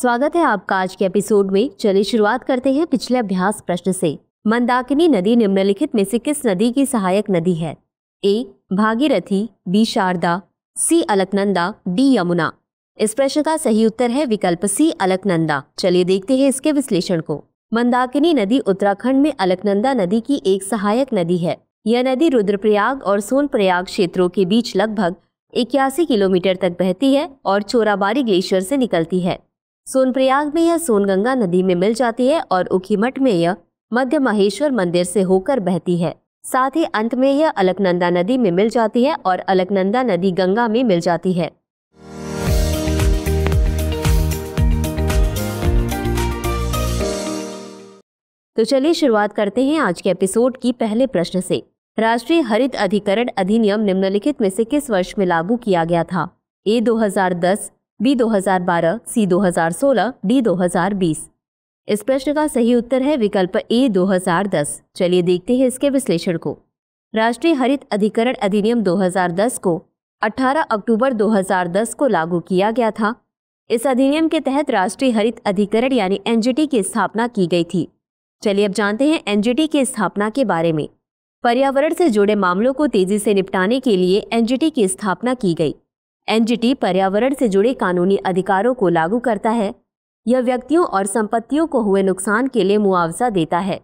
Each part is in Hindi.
स्वागत है आपका आज के एपिसोड में चलिए शुरुआत करते हैं पिछले अभ्यास प्रश्न से मंदाकिनी नदी निम्नलिखित में से किस नदी की सहायक नदी है A Bhagirathi B Sharda C Alaknanda D Yamuna इस प्रश्न का सही उत्तर है विकल्प सी अलकनंदा चलिए देखते हैं इसके विश्लेषण को मंदाकिनी नदी उत्तराखंड में अलकनंदा नदी की एक सहायक नदी है यह नदी रुद्रप्रयाग और सोनप्रयाग क्षेत्रों के बीच लगभग इक्यासी किलोमीटर तक बहती है और चोराबारी ग्लेशियर से निकलती है सोनप्रयाग में यह सोनगंगा नदी में मिल जाती है और उखीमठ में यह मध्य महेश्वर मंदिर से होकर बहती है साथ ही अंत में यह अलकनंदा नदी में मिल जाती है और अलकनंदा नदी गंगा में मिल जाती है तो चलिए शुरुआत करते हैं आज के एपिसोड की पहले प्रश्न से राष्ट्रीय हरित अधिकरण अधिनियम निम्नलिखित में से किस वर्ष में लागू किया गया था ए 2010, बी 2012, सी 2016, डी 2020। इस प्रश्न का सही उत्तर है विकल्प ए 2010। चलिए देखते हैं इसके विश्लेषण को राष्ट्रीय हरित अधिकरण अधिनियम 2010 को 18 अक्टूबर 2010 को लागू किया गया था इस अधिनियम के तहत राष्ट्रीय हरित अधिकरण यानी एनजीटी की स्थापना की गई थी चलिए अब जानते हैं एनजीटी की स्थापना के बारे में पर्यावरण से जुड़े मामलों को तेजी से निपटाने के लिए एनजीटी की स्थापना की गई एनजीटी पर्यावरण से जुड़े कानूनी अधिकारों को लागू करता है यह व्यक्तियों और संपत्तियों को हुए नुकसान के लिए मुआवजा देता है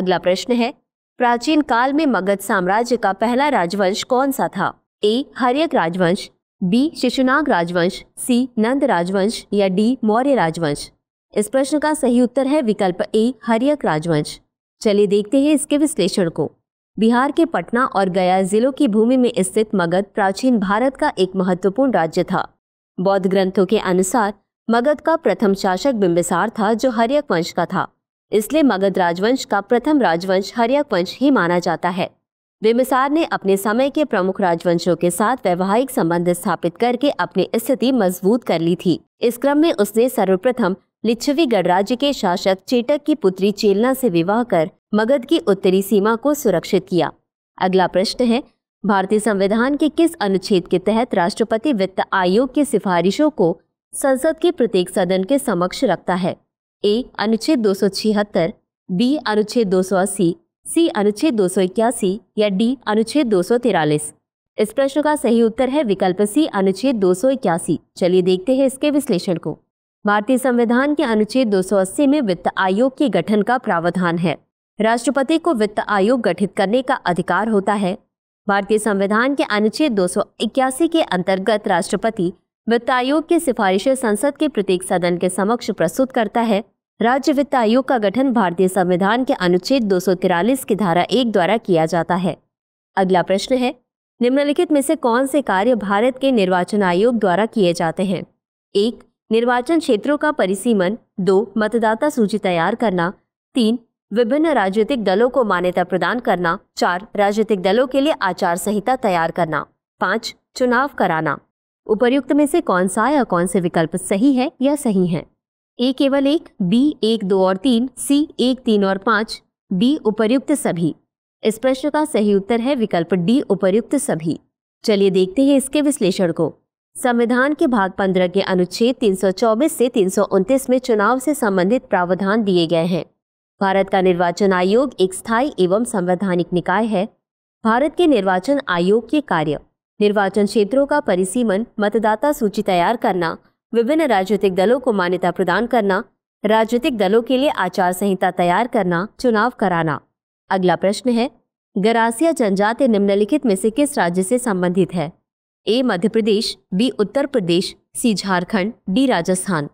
अगला प्रश्न है प्राचीन काल में मगध साम्राज्य का पहला राजवंश कौन सा था ए हरियक राजवंश बी शिशुनाग राजवंश सी नंद राजवंश या डी मौर्य राजवंश इस प्रश्न का सही उत्तर है विकल्प ए हरियक राजवंश चलिए देखते हैं इसके विश्लेषण को बिहार के पटना और गया जिलों की भूमि में स्थित मगध प्राचीन भारत का एक महत्वपूर्ण राज्य था बौद्ध ग्रंथों के अनुसार मगध का प्रथम शासक बिंबिसार था जो हरियक वंश का था इसलिए मगध राजवंश का प्रथम राजवंश हरियक वंश ही माना जाता है बिंबिसार ने अपने समय के प्रमुख राजवंशों के साथ वैवाहिक संबंध स्थापित करके अपनी स्थिति मजबूत कर ली थी इस क्रम में उसने सर्वप्रथम लिच्छवी गणराज्य के शासक चेटक की पुत्री चेलना से विवाह कर मगध की उत्तरी सीमा को सुरक्षित किया अगला प्रश्न है भारतीय संविधान के किस अनुच्छेद के तहत राष्ट्रपति वित्त आयोग की सिफारिशों को संसद के प्रत्येक सदन के समक्ष रखता है ए अनुच्छेद दो बी अनुच्छेद दो सी अनुच्छेद दो या डी अनुच्छेद दो इस प्रश्न का सही उत्तर है विकल्प सी अनुच्छेद दो चलिए देखते हैं इसके विश्लेषण को भारतीय संविधान के अनुच्छेद 280 में वित्त आयोग के गठन का प्रावधान है राष्ट्रपति को वित्त आयोग गठित करने का अधिकार होता है भारतीय संविधान के अनुच्छेद दो के अंतर्गत राष्ट्रपति वित्त आयोग की सिफारिशें संसद के प्रत्येक सदन के समक्ष प्रस्तुत करता है राज्य वित्त आयोग का गठन भारतीय संविधान के अनुच्छेद दो की धारा एक द्वारा किया जाता है अगला प्रश्न है निम्नलिखित में से कौन से कार्य भारत के निर्वाचन आयोग द्वारा किए जाते हैं एक निर्वाचन क्षेत्रों का परिसीमन दो मतदाता सूची तैयार करना तीन विभिन्न राजनीतिक दलों को मान्यता प्रदान करना चार राजनीतिक दलों के लिए आचार संहिता तैयार करना पाँच चुनाव कराना उपर्युक्त में से कौन सा या कौन से विकल्प सही है या सही है ए केवल एक बी एक दो और तीन सी एक तीन और पाँच डी उपर्युक्त सभी इस प्रश्न का सही उत्तर है विकल्प डी उपर्युक्त सभी चलिए देखते हैं इसके विश्लेषण को संविधान के भाग 15 के अनुच्छेद 324 से 329 में चुनाव से संबंधित प्रावधान दिए गए हैं भारत का निर्वाचन आयोग एक स्थायी एवं संवैधानिक निकाय है भारत के निर्वाचन आयोग के कार्य निर्वाचन क्षेत्रों का परिसीमन मतदाता सूची तैयार करना विभिन्न राजनीतिक दलों को मान्यता प्रदान करना राजनीतिक दलों के लिए आचार संहिता तैयार करना चुनाव कराना अगला प्रश्न है गरासिया जनजाति निम्नलिखित में से किस राज्य से संबंधित है A Madhya Pradesh B Uttar Pradesh C Jharkhand D Rajasthan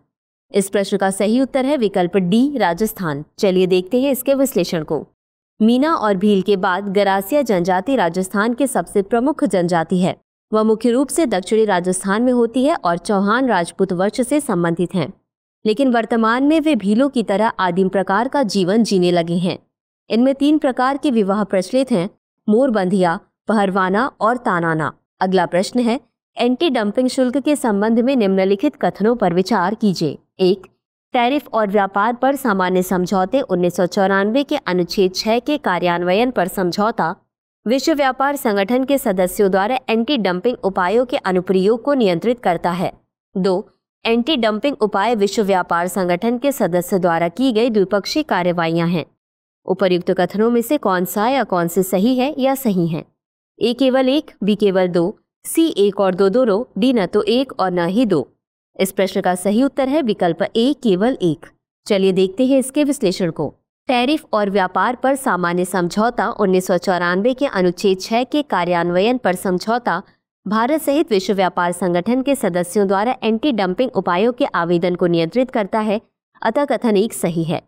इस प्रश्न का सही उत्तर है विकल्प डी राजस्थान चलिए देखते हैं इसके विश्लेषण को मीना और भील के बाद गरासिया जनजाति राजस्थान के सबसे प्रमुख जनजाति है वह मुख्य रूप से दक्षिणी राजस्थान में होती है और चौहान राजपूत वर्ष से संबंधित हैं लेकिन वर्तमान में वे भीलों की तरह आदिम प्रकार का जीवन जीने लगे हैं इनमें तीन प्रकार के विवाह प्रचलित हैं मोरबंधिया पहरवाना और तानाना अगला प्रश्न है एंटी डंपिंग शुल्क के संबंध में निम्नलिखित कथनों पर विचार कीजिए एक टैरिफ और व्यापार पर सामान्य समझौते उन्नीस के अनुच्छेद 6 के कार्यान्वयन पर समझौता विश्व व्यापार संगठन के सदस्यों द्वारा एंटी डंपिंग उपायों के अनुप्रयोग को नियंत्रित करता है दो एंटी डंपिंग उपाय विश्व व्यापार संगठन के सदस्य द्वारा की गई द्विपक्षीय कार्रवाइयाँ हैं उपर्युक्त कथनों में से कौन सा या कौन से सही है या सही है ए केवल एक बी केवल दो सी एक और दो दो रो डी न तो एक और न ही दो इस प्रश्न का सही उत्तर है विकल्प ए केवल एक चलिए देखते हैं इसके विश्लेषण को टैरिफ और व्यापार पर सामान्य समझौता उन्नीस के अनुच्छेद 6 के कार्यान्वयन पर समझौता भारत सहित विश्व व्यापार संगठन के सदस्यों द्वारा एंटी डंपिंग उपायों के आवेदन को नियंत्रित करता है अतः कथन एक सही है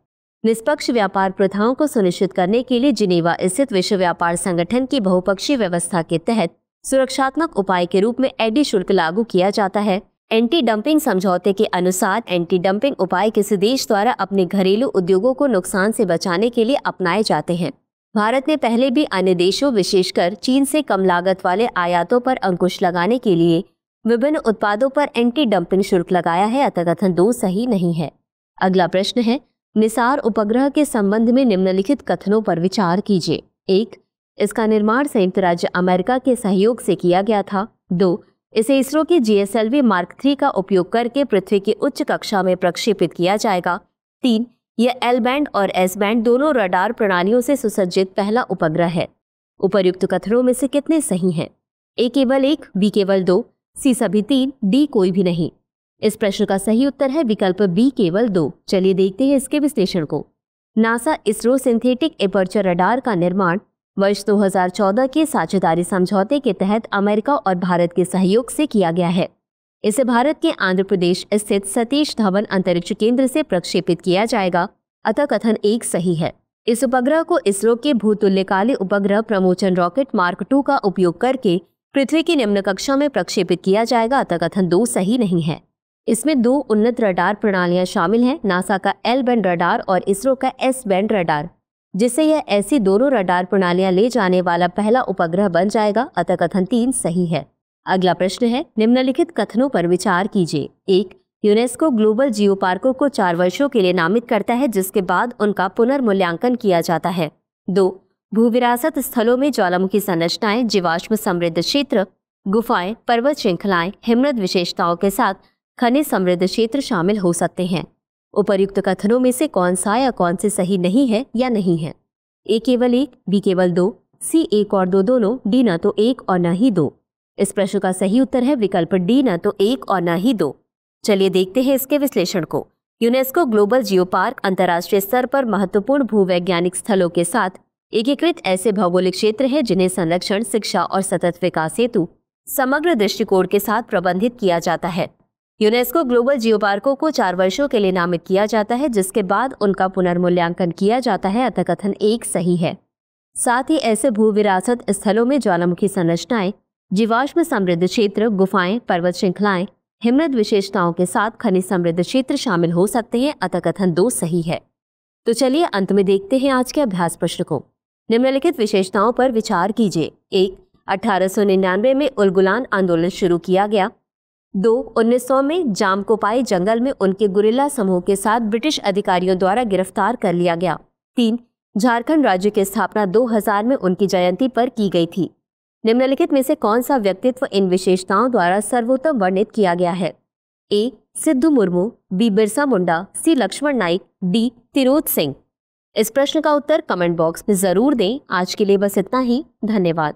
निष्पक्ष व्यापार प्रथाओं को सुनिश्चित करने के लिए जिनेवा स्थित विश्व व्यापार संगठन की बहुपक्षीय व्यवस्था के तहत सुरक्षात्मक उपाय के रूप में एडी शुल्क लागू किया जाता है एंटी डंपिंग समझौते के अनुसार एंटी डंपिंग उपाय किसी देश द्वारा अपने घरेलू उद्योगों को नुकसान से बचाने के लिए अपनाए जाते हैं भारत ने पहले भी अन्य देशों विशेषकर चीन से कम लागत वाले आयातों पर अंकुश लगाने के लिए विभिन्न उत्पादों पर एंटी डंपिंग शुल्क लगाया है अतः कथन दो सही नहीं है अगला प्रश्न है निसार उपग्रह के संबंध में निम्नलिखित कथनों पर विचार कीजिए एक इसका निर्माण संयुक्त राज्य अमेरिका के सहयोग से किया गया था दो इसे इसरो के जीएसएलवी मार्क थ्री का उपयोग करके पृथ्वी की उच्च कक्षा में प्रक्षेपित किया जाएगा तीन यह एल बैंड और एस बैंड दोनों रडार प्रणालियों से सुसज्जित पहला उपग्रह है उपर्युक्त कथनों में से कितने सही हैं ए केवल एक बी केवल दो सी सभी तीन डी कोई भी नहीं इस प्रश्न का सही उत्तर है विकल्प बी केवल दो चलिए देखते हैं इसके विश्लेषण को NASA ISRO synthetic aperture radar का निर्माण वर्ष 2014 के साझेदारी समझौते के तहत अमेरिका और भारत के सहयोग से किया गया है इसे भारत के आंध्र प्रदेश स्थित सतीश धवन अंतरिक्ष केंद्र से प्रक्षेपित किया जाएगा अतः कथन एक सही है इस उपग्रह को इसरो के भूतुल्यकाली उपग्रह प्रमोचन रॉकेट मार्क टू का उपयोग करके पृथ्वी की निम्न कक्षा में प्रक्षेपित किया जाएगा अतः कथन दो सही नहीं है इसमें दो उन्नत रडार प्रणालियां शामिल हैं नासा का एल बैंड रडार और इसरो का एस बैंड रडार जिससे यह ऐसी दोनों रडार प्रणालियां ले जाने वाला पहला उपग्रह बन जाएगा अतः कथन तीन सही है अगला प्रश्न है निम्नलिखित कथनों पर विचार कीजिए एक यूनेस्को ग्लोबल जियो पार्कों को चार वर्षों के लिए नामित करता है जिसके बाद उनका पुनर्मूल्यांकन किया जाता है दो भूविरासत स्थलों में ज्वालामुखी संरचनाएं जीवाश्म समृद्ध क्षेत्र गुफाएं पर्वत श्रृंखलाएं हिमनद विशेषताओं के साथ खनिज समृद्ध क्षेत्र शामिल हो सकते हैं उपर्युक्त कथनों में से कौन सा या कौन से सही नहीं है या नहीं है ए केवल एक बी केवल दो सी एक और दो दोनों डी ना तो एक और ना ही दो इस प्रश्न का सही उत्तर है विकल्प डी ना तो एक और ना ही दो चलिए देखते हैं इसके विश्लेषण को यूनेस्को ग्लोबल जियो पार्क अंतर्राष्ट्रीय स्तर पर महत्वपूर्ण भूवैज्ञानिक स्थलों के साथ एकीकृत ऐसे भौगोलिक क्षेत्र है जिन्हें संरक्षण शिक्षा और सतत विकास हेतु समग्र दृष्टिकोण के साथ प्रबंधित किया जाता है यूनेस्को ग्लोबल जियो पार्कों को चार वर्षों के लिए नामित किया जाता है जिसके बाद उनका पुनर्मूल्यांकन किया जाता है अतः कथन एक सही है साथ ही ऐसे भू विरासत स्थलों में ज्वालामुखी संरचनाएं जीवाश्म समृद्ध क्षेत्र गुफाएं पर्वत श्रृंखलाएं हिमनद विशेषताओं के साथ खनिज समृद्ध क्षेत्र शामिल हो सकते हैं अतः कथन दो सही है तो चलिए अंत में देखते हैं आज के अभ्यास प्रश्न को निम्नलिखित विशेषताओं पर विचार कीजिए एक अठारह में उलगुलान आंदोलन शुरू किया गया दो सौ में जामकोपाई जंगल में उनके गुरिल्ला समूह के साथ ब्रिटिश अधिकारियों द्वारा गिरफ्तार कर लिया गया तीन झारखंड राज्य की स्थापना 2000 में उनकी जयंती पर की गई थी निम्नलिखित में से कौन सा व्यक्तित्व इन विशेषताओं द्वारा सर्वोत्तम वर्णित किया गया है A Sidhu Murmu B Birsa Munda C Lakshman Naik D Tirot Singh इस प्रश्न का उत्तर कमेंट बॉक्स में जरूर दें आज के लिए बस इतना ही धन्यवाद